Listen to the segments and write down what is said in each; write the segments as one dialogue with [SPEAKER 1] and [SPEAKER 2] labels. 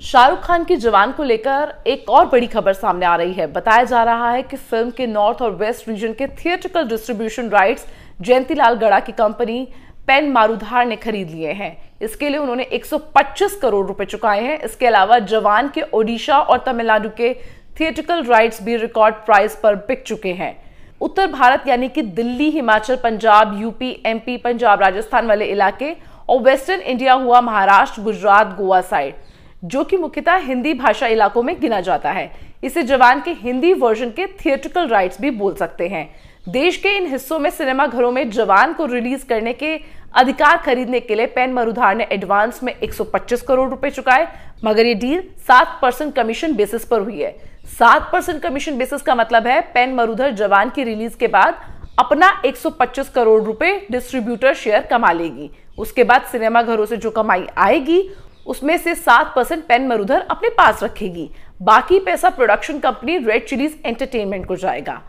[SPEAKER 1] शाहरुख खान की जवान को लेकर एक और बड़ी खबर सामने आ रही है बताया जा रहा है कि फिल्म के नॉर्थ और वेस्ट रीजन के theatrical distribution rights Jayantilal Gada की कंपनी पेन मारूधार ने खरीद लिए हैं इसके लिए उन्होंने 125 करोड़ रुपए चुकाए हैं इसके अलावा जवान के ओडिशा और तमिलनाडु के थिएट्रिकल राइट्स भी रिकॉर्ड प्राइस पर बिक चुके हैं उत्तर भारत यानी कि दिल्ली हिमाचल पंजाब यूपी एमपी पंजाब राजस्थान वाले इलाके और वेस्टर्न इंडिया हुआ महाराष्ट्र गुजरात गोवा साइड जो कि मुख्यतः हिंदी भाषा इलाकों में गिना जाता है इसे जवान के हिंदी वर्जन के थिएट्रिकल राइट्स भी बोल सकते हैं देश के इन हिस्सों में सिनेमा घरों में जवान को रिलीज करने के अधिकार खरीदने के लिए पेन मरुधार ने एडवांस में 125 करोड़ रुपए चुकाए मगर ये डील सात परसेंट कमीशन बेसिस पर हुई है सात परसेंट कमीशन बेसिस का मतलब है पेन मरुधर जवान की रिलीज के बाद अपना 125 करोड़ रुपए डिस्ट्रीब्यूटर शेयर कमा लेगी उसके बाद सिनेमा घरों से जो कमाई आएगी उसमें से सात परसेंट पेन मरुधर अपने पास रखेगी बाकी पैसा production company red chillies entertainment को जाएगा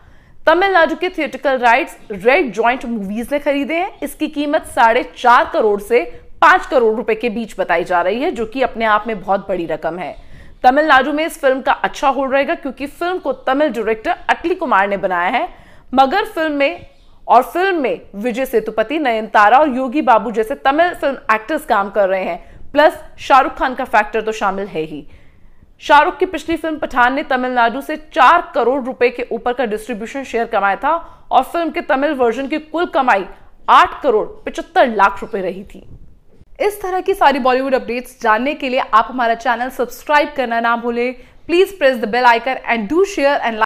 [SPEAKER 1] तमिलनाडु के theatrical rights red giant movies ने खरीदे हैं इसकी कीमत साढ़े चार करोड़ से पांच करोड़ रुपए के बीच बताई जा रही है जो कि अपने आप में बहुत बड़ी रकम है तमिलनाडु में इस फिल्म का अच्छा होल्ड रहेगा क्योंकि फिल्म को तमिल डायरेक्टर अटली कुमार ने बनाया है मगर फिल्म में और फिल्म में विजय सेतुपति नयनतारा और योगी बाबू जैसे तमिल फिल्म एक्टर्स काम कर रहे हैं प्लस शाहरुख खान का फैक्टर तो शामिल है ही शाहरुख की पिछली फिल्म पठान ने तमिलनाडु से चार करोड़ रुपए के ऊपर का डिस्ट्रीब्यूशन शेयर कमाया था और फिल्म के तमिल वर्जन की कुल कमाई आठ करोड़ पचहत्तर लाख रुपए रही थी इस तरह की सारी बॉलीवुड अपडेट्स जानने के लिए आप हमारा चैनल सब्सक्राइब करना ना भूलें please press the bell icon and do share and